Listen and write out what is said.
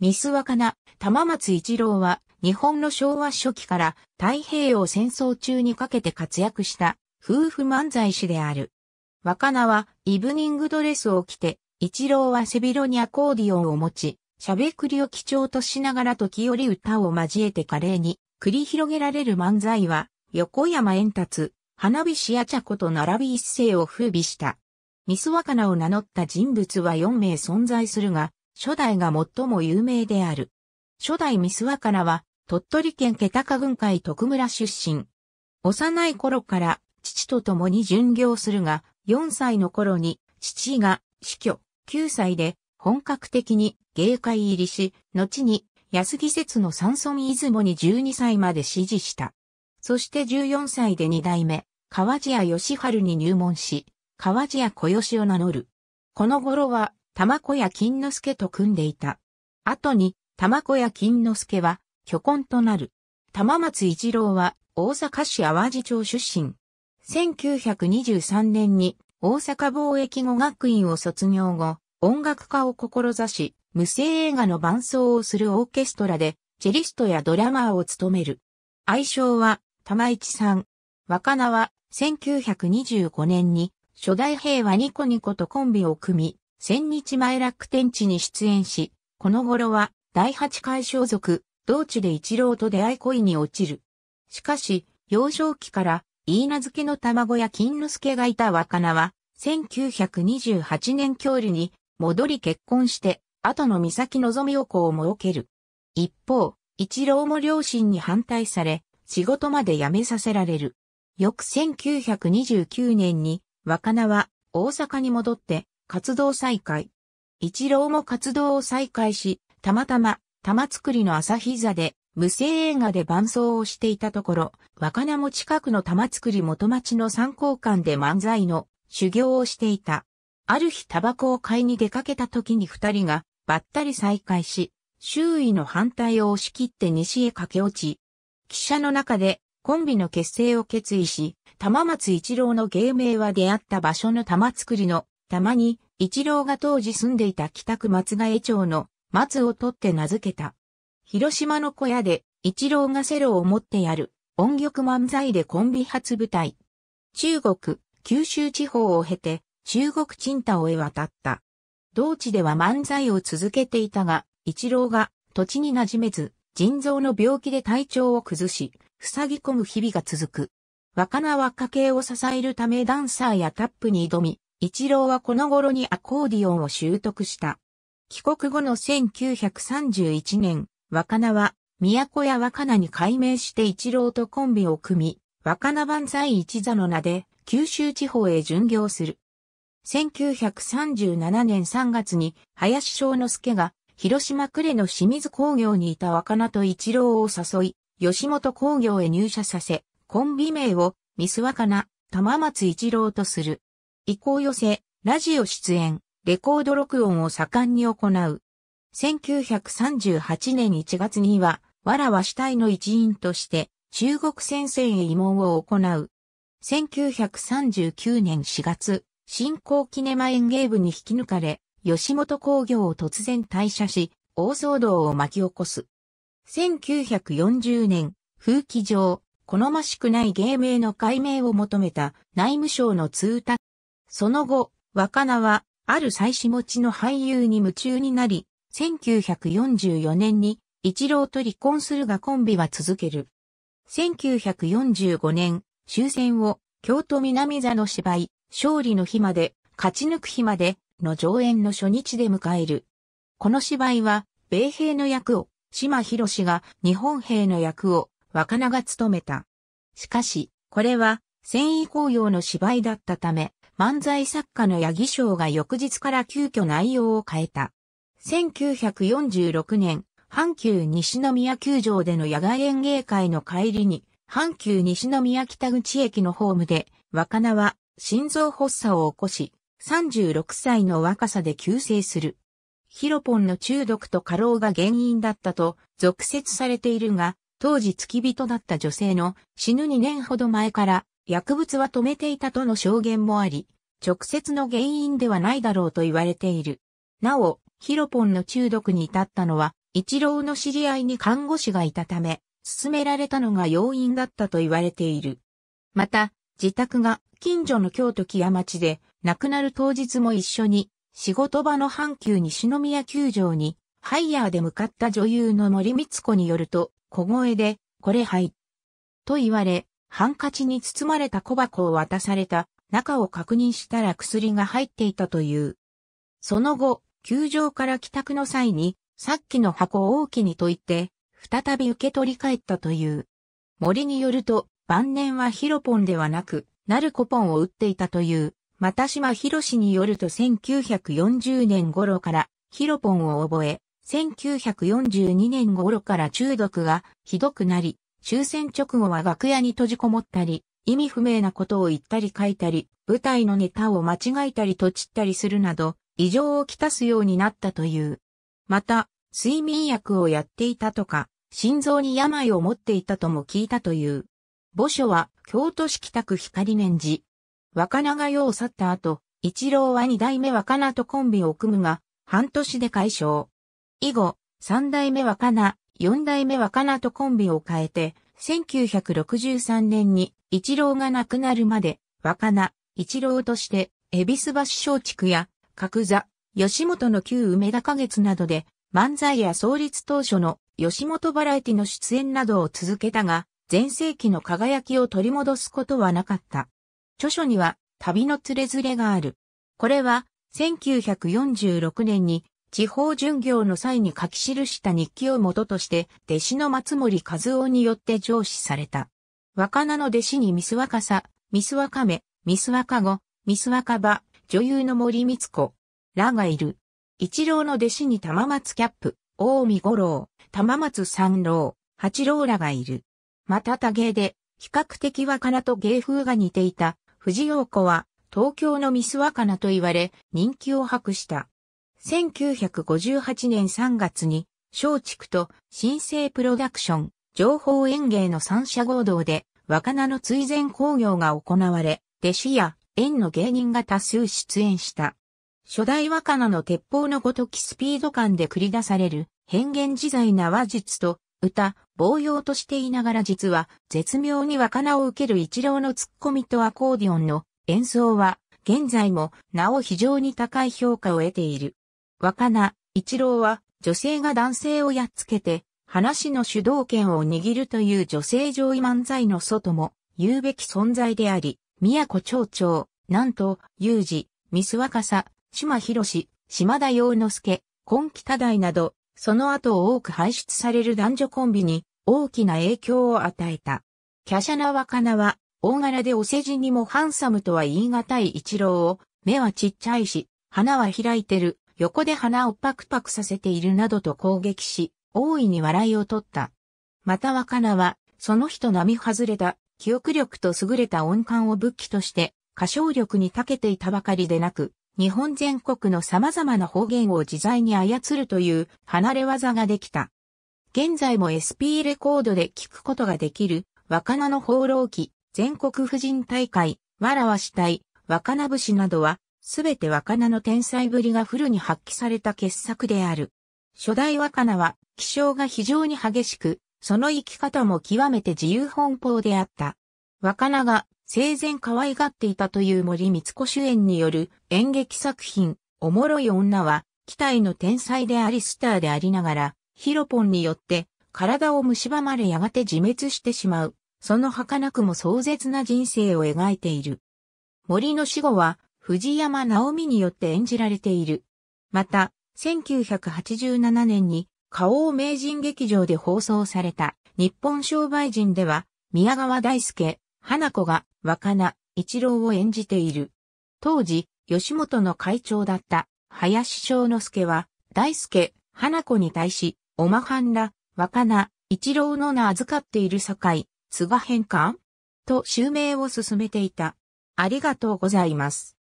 ミスワカナ、玉松一郎は、日本の昭和初期から太平洋戦争中にかけて活躍した夫婦漫才師である。若菜はイブニングドレスを着て、一郎は背広にアコーディオンを持ち、喋くりを基調としながら時折歌を交えて華麗に繰り広げられる漫才は、横山円達、花火師や茶子と並び一世を風靡した。ミス若菜を名乗った人物は4名存在するが、初代が最も有名である。初代ミスワカラは、鳥取県気高郡会徳村出身。幼い頃から父と共に巡業するが、4歳の頃に父が死去、9歳で本格的に芸会入りし、後に安木節の山村出雲に12歳まで支持した。そして14歳で2代目、川地屋義春に入門し、川地屋小吉を名乗る。この頃は玉子屋金之助と組んでいた。後に、玉子屋金之助は、巨根となる。玉松一郎は、大阪市淡路町出身。1923年に、大阪貿易語学院を卒業後、音楽家を志し、無声映画の伴奏をするオーケストラで、チェリストやドラマーを務める。愛称は、玉一さん。若菜は、1925年に、初代平和ニコニコとコンビを組み、千日前楽天地に出演し、この頃は第八回小族、同地で一郎と出会い恋に落ちる。しかし、幼少期から、飯名ずけの卵や金之助がいた若菜は、1928年教理に戻り結婚して、後の三崎望みを子を設ける。一方、一郎も両親に反対され、仕事まで辞めさせられる。翌1929年に、若菜は大阪に戻って、活動再開。一郎も活動を再開し、たまたま、玉作りの朝日座で、無声映画で伴奏をしていたところ、若菜も近くの玉作り元町の参考館で漫才の修行をしていた。ある日タバコを買いに出かけた時に二人がばったり再会し、周囲の反対を押し切って西へ駆け落ち、記者の中でコンビの結成を決意し、玉松一郎の芸名は出会った場所の玉作りのたまに、一郎が当時住んでいた北区松ヶ江町の松を取って名付けた。広島の小屋で、一郎がセロを持ってやる、音曲漫才でコンビ初舞台。中国、九州地方を経て、中国賃貸をへ渡った。同地では漫才を続けていたが、一郎が土地に馴染めず、腎臓の病気で体調を崩し、塞ぎ込む日々が続く。若菜は家計を支えるためダンサーやタップに挑み、一郎はこの頃にアコーディオンを習得した。帰国後の1931年、若菜は、都や若菜に改名して一郎とコンビを組み、若菜万歳一座の名で、九州地方へ巡業する。1937年3月に、林正之助が、広島呉の清水工業にいた若菜と一郎を誘い、吉本工業へ入社させ、コンビ名を、ミス若菜、玉松一郎とする。意向寄せ、ラジオ出演、レコード録音を盛んに行う。1938年1月には、わらわ主体の一員として、中国戦線へ慰問を行う。1939年4月、新興キネマ演芸部に引き抜かれ、吉本工業を突然退社し、大騒動を巻き起こす。1940年、風紀上、好ましくない芸名の解明を求めた内務省の通達その後、若菜は、ある妻子持ちの俳優に夢中になり、1944年に、一郎と離婚するがコンビは続ける。1945年、終戦を、京都南座の芝居、勝利の日まで、勝ち抜く日まで、の上演の初日で迎える。この芝居は、米兵の役を、島博士が日本兵の役を若菜が務めた。しかし、これは、戦意紅葉の芝居だったため、漫才作家の八木翔が翌日から急遽内容を変えた。1946年、阪急西宮球場での野外演芸会の帰りに、阪急西宮北口駅のホームで、若菜は心臓発作を起こし、36歳の若さで急性する。ヒロポンの中毒と過労が原因だったと、続説されているが、当時付き人だった女性の死ぬ2年ほど前から薬物は止めていたとの証言もあり、直接の原因ではないだろうと言われている。なお、ヒロポンの中毒に至ったのは、一郎の知り合いに看護師がいたため、勧められたのが要因だったと言われている。また、自宅が近所の京都木屋町で、亡くなる当日も一緒に、仕事場の阪急西宮球場に、ハイヤーで向かった女優の森光子によると、小声で、これはい。と言われ、ハンカチに包まれた小箱を渡された、中を確認したら薬が入っていたという。その後、球場から帰宅の際に、さっきの箱を大きにと言って、再び受け取り返ったという。森によると、晩年はヒロポンではなく、ナルコポンを打っていたという、又島ロシによると1940年頃からヒロポンを覚え、1942年頃から中毒がひどくなり、終戦直後は楽屋に閉じこもったり、意味不明なことを言ったり書いたり、舞台のネタを間違えたりとちったりするなど、異常をきたすようになったという。また、睡眠薬をやっていたとか、心臓に病を持っていたとも聞いたという。墓所は、京都市北区光年寺。若が世を去った後、一郎は二代目若菜とコンビを組むが、半年で解消。以後、三代目若菜、4代目若菜とコンビを変えて、1963年に一郎が亡くなるまで、若菜、一郎として、恵比寿橋小畜や、角座、吉本の旧梅田花月などで、漫才や創立当初の吉本バラエティの出演などを続けたが、前世紀の輝きを取り戻すことはなかった。著書には、旅のつれづれがある。これは、1946年に地方巡業の際に書き記した日記を元として、弟子の松森和夫によって上司された。若菜の弟子にミス若さ、ミス若め、ミス若子、ミス若葉、女優の森光子、らがいる。一郎の弟子に玉松キャップ、大見五郎、玉松三郎、八郎らがいる。また多芸で、比較的若菜と芸風が似ていた、藤陽子は、東京のミス若菜と言われ、人気を博した。1958年3月に、松竹と新生プロダクション、情報演芸の三者合同で、若菜の追善工業が行われ、弟子や縁の芸人が多数出演した。初代若菜の鉄砲のごときスピード感で繰り出される、変幻自在な話術と、歌、傍用としていながら実は、絶妙に若菜を受ける一郎のツッコミとアコーディオンの演奏は、現在も、なお非常に高い評価を得ている。若菜、一郎は女性が男性をやっつけて話の主導権を握るという女性上位漫才の外も言うべき存在であり、宮古町長、なんと、有事、ミス若さ、島博島田洋之助、今季多大など、その後多く輩出される男女コンビに大きな影響を与えた。華奢な若菜は、大柄でお世辞にもハンサムとは言い難い一郎を、目はちっちゃいし、花は開いてる、横で鼻をパクパクさせているなどと攻撃し、大いに笑いを取った。また若菜は、その人並外れた、記憶力と優れた音感を武器として、歌唱力に長けていたばかりでなく、日本全国の様々な方言を自在に操るという離れ技ができた。現在も SP レコードで聞くことができる、若菜の放浪記、全国婦人大会、わらわしたい、若菜節などは、すべて若菜の天才ぶりがフルに発揮された傑作である。初代若菜は気性が非常に激しく、その生き方も極めて自由奔放であった。若菜が生前可愛がっていたという森光子主演による演劇作品、おもろい女は、期待の天才でありスターでありながら、ヒロポンによって体を蝕まれやがて自滅してしまう。その儚くも壮絶な人生を描いている。森の死後は、藤山直美によって演じられている。また、1987年に、花王名人劇場で放送された、日本商売人では、宮川大輔、花子が、若菜、一郎を演じている。当時、吉本の会長だった、林翔之助は、大輔、花子に対し、おまはんら、若菜、一郎の名預かっている境、津賀変換と襲名を進めていた。ありがとうございます。